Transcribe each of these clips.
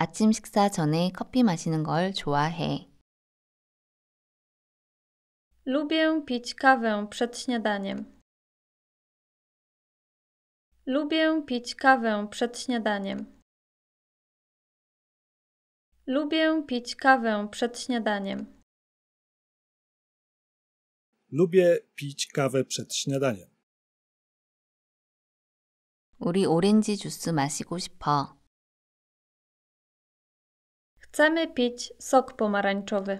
아침 식사 전에 커피 마시는 걸 좋아해. Lubię pić kawę przed śniadaniem. Lubię pić kawę przed śniadaniem. Lubię pić kawę przed śniadaniem. Lubię pić kawę przed śniadaniem. 우리 오렌지 주스 마시고 싶어. Chcemy pić sok pomarańczowy.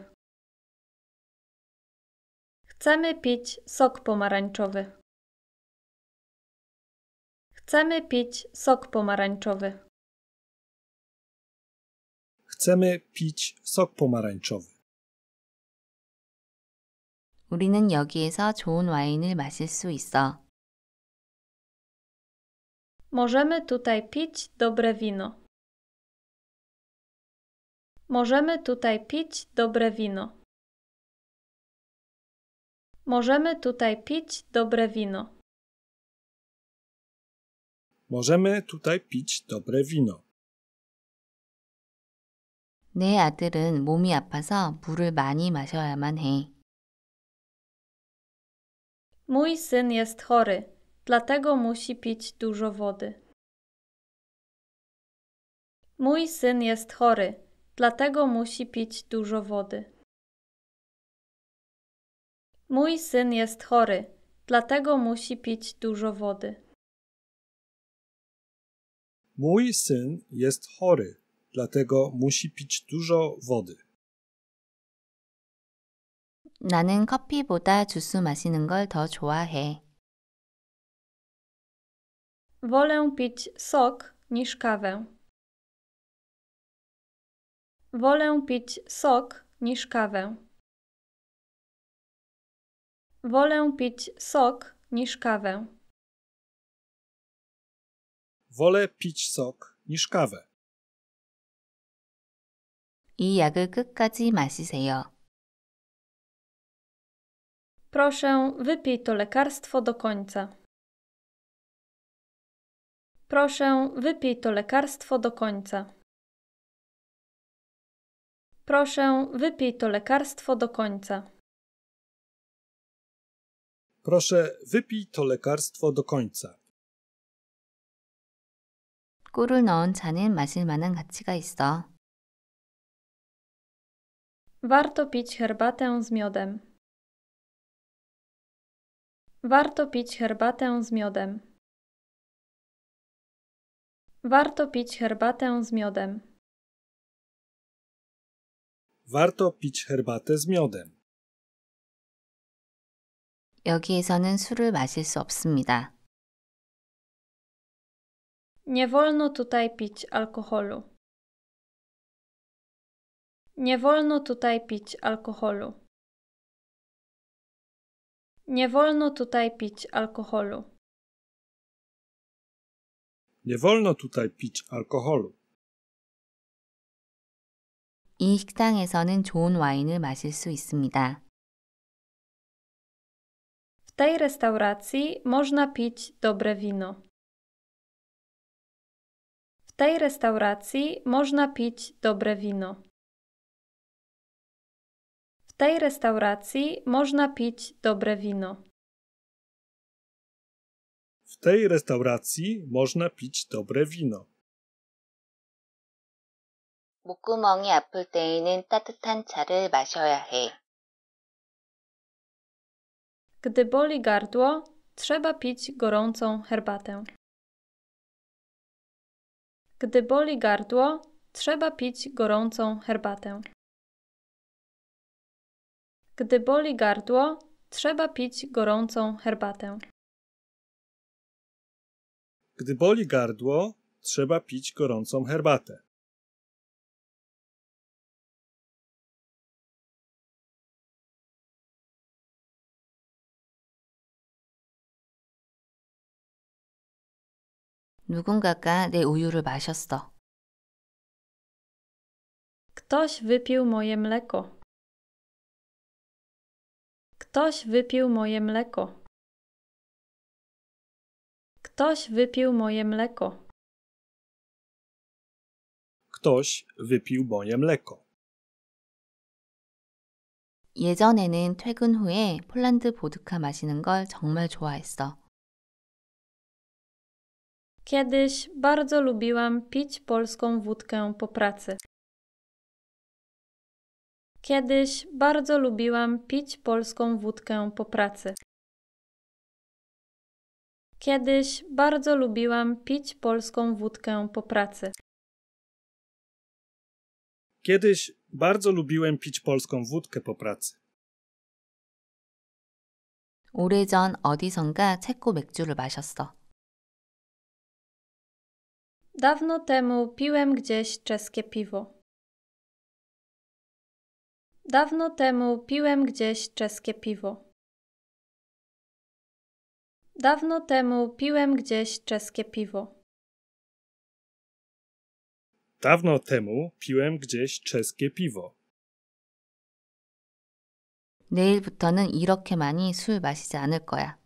Chcemy pić sok pomarańczowy. Chcemy pić sok pomarańczowy. Chcemy pić sok pomarańczowy. 우리는 여기에서 좋은 와인을 마실 수 있어. Możemy tutaj pić dobre wino. Możemy tutaj pić dobre wino. Możemy tutaj pić dobre wino. Możemy tutaj pić dobre wino. 내 아들은 몸이 아파서 물을 많이 마셔야만 해. Mój syn jest chory, dlatego musi pić dużo wody. Mój syn jest chory, dlatego musi pić dużo wody. Mój syn jest chory, dlatego musi pić dużo wody. Mój syn jest chory, dlatego musi pić dużo wody. 나는 커피보다 주스 마시는 걸 좋아해. Wolę pić sok niż kawę. Wolę pić sok niż kawę. Wolę pić sok niż kawę. Wolę pić sok niż kawę. 이 약을 끝까지 마시세요. Proszę, wypij to lekarstwo do końca. Proszę, wypij to lekarstwo do końca. Proszę, wypij to lekarstwo do końca. Proszę, wypij to lekarstwo do końca. 꿀을 넣은 ma 마실 만한 가치가 있어. Warto pić herbatę z miodem. Warto pić herbatę z miodem. Warto pić herbatę z miodem warto pić herbatę z miodem. 여기에서는 술을 마실 수 없습니다. Nie wolno tutaj pić alkoholu. Nie wolno tutaj pić alkoholu. Nie wolno tutaj pić alkoholu. Nie wolno tutaj pić alkoholu. 이 식당에서는 좋은 와인을 마실 수 있습니다. W tej restauracji można pić dobre wino. W tej restauracji można pić dobre wino. W tej restauracji można pić dobre wino. W tej restauracji można pić dobre wino. 목구멍이 아플 때에는 따뜻한 차를 마셔야 해. Gdy boli gardło, trzeba pić gorącą herbatę. Gdy boli gardło, trzeba pić gorącą herbatę. Gdy boli gardło, trzeba pić gorącą herbatę. Gdy boli gardło, trzeba pić gorącą herbatę. 누군가가 내 우유를 마셨어. Ktoś wypił moje mleko. Ktoś wypił moje mleko. Ktoś wypił moje mleko. Ktoś wypił moje mleko. 예전에는 퇴근 후에 폴란드 보드카 마시는 걸 정말 좋아했어. Kiedyś bardzo lubiłam pić polską wódkę po pracy. Kiedyś bardzo lubiłam pić polską wódkę po pracy. Kiedyś bardzo lubiłam pić polską wódkę po pracy. Kiedyś bardzo lubiłem pić polską wódkę po pracy. 오래전 어디선가 체코 맥주를 마셨어. Dawno temu piłem gdzieś czeskie piwo. Dawno temu piłem gdzieś czeskie piwo. Dawno temu piłem gdzieś czeskie piwo. Dawno temu piłem gdzieś czeskie piwo. 내일부터는 이렇게 많이 술 마시지 않을 거야.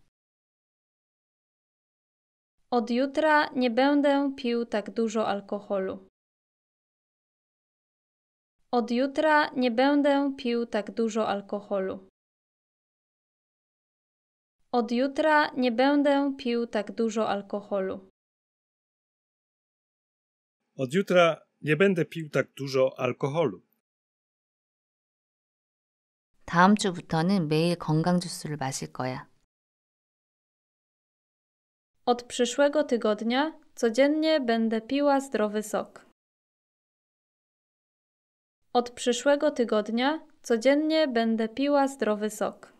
Od jutra nie będę pił tak dużo alkoholu. Od jutra nie będę pił tak dużo alkoholu. Od jutra nie będę pił tak dużo alkoholu. Od jutra nie będę pił tak dużo alkoholu. 다음 주부터는 매일 건강 주스를 마실 거야. Od przyszłego tygodnia codziennie będę piła zdrowy sok. Od przyszłego tygodnia codziennie będę piła zdrowy sok.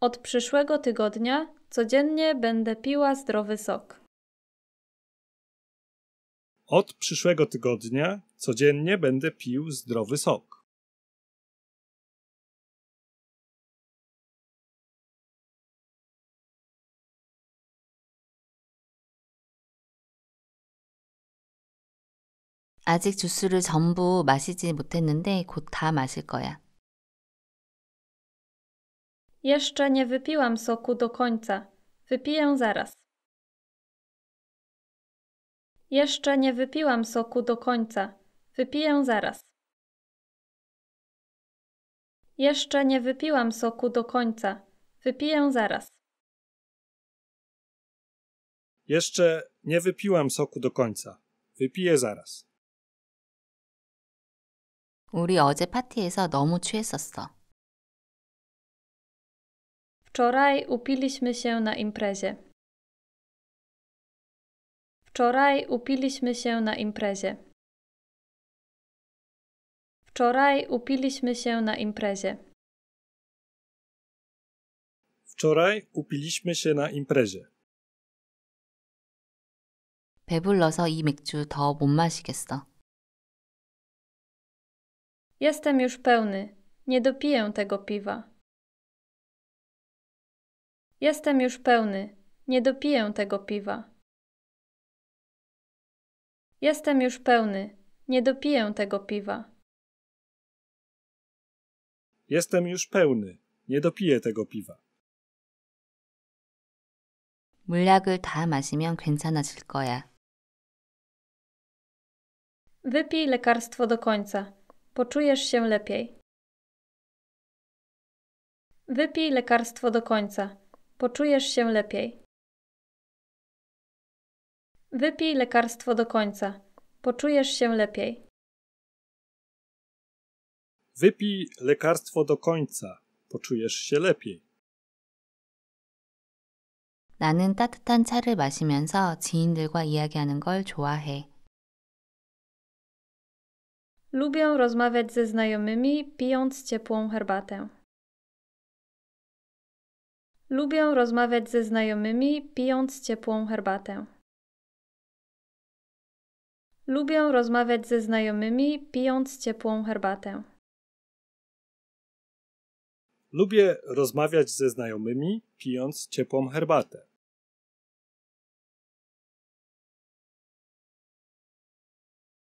Od przyszłego tygodnia codziennie będę piła zdrowy sok. Od przyszłego tygodnia codziennie będę pił zdrowy sok. 아직 주스를 전부 마시지 못했는데 곧 마실 거야. Jeszcze nie wypiłam soku do końca. Wypiję zaraz. Jeszcze nie wypiłam soku do końca. Wypiję zaraz. Jeszcze nie wypiłam soku do końca. Wypiję zaraz. Jeszcze nie wypiłam soku do końca. Wypiję zaraz. 우리 어제 파티에서 너무 취했었어. Wczoraj upiliśmy się na imprezie. Wczoraj upiliśmy się na imprezie. Wczoraj upiliśmy się na imprezie. Wczoraj upiliśmy się na imprezie. 배불러서 이 맥주 더 못 마시겠어. Jestem już pełny, nie dopiję tego piwa. Jestem już pełny, nie dopiję tego piwa. Jestem już pełny, nie dopiję tego piwa. Jestem już pełny, nie dopiję tego piwa. 물약을 다 마시면 괜찮아질 거야. Wypij lekarstwo do końca. Poczujesz się lepiej. Wypij lekarstwo do końca. Poczujesz się lepiej. Wypij lekarstwo do końca. Poczujesz się lepiej. Wypij lekarstwo do końca. Poczujesz się lepiej. 나는 따뜻한 차를 마시면서 지인들과 이야기하는 걸 좋아해. Lubię rozmawiać ze znajomymi, pijąc ciepłą herbatę. Lubię rozmawiać ze znajomymi, pijąc ciepłą herbatę. Lubię rozmawiać ze znajomymi, pijąc ciepłą herbatę. Lubię rozmawiać ze znajomymi, pijąc ciepłą herbatę.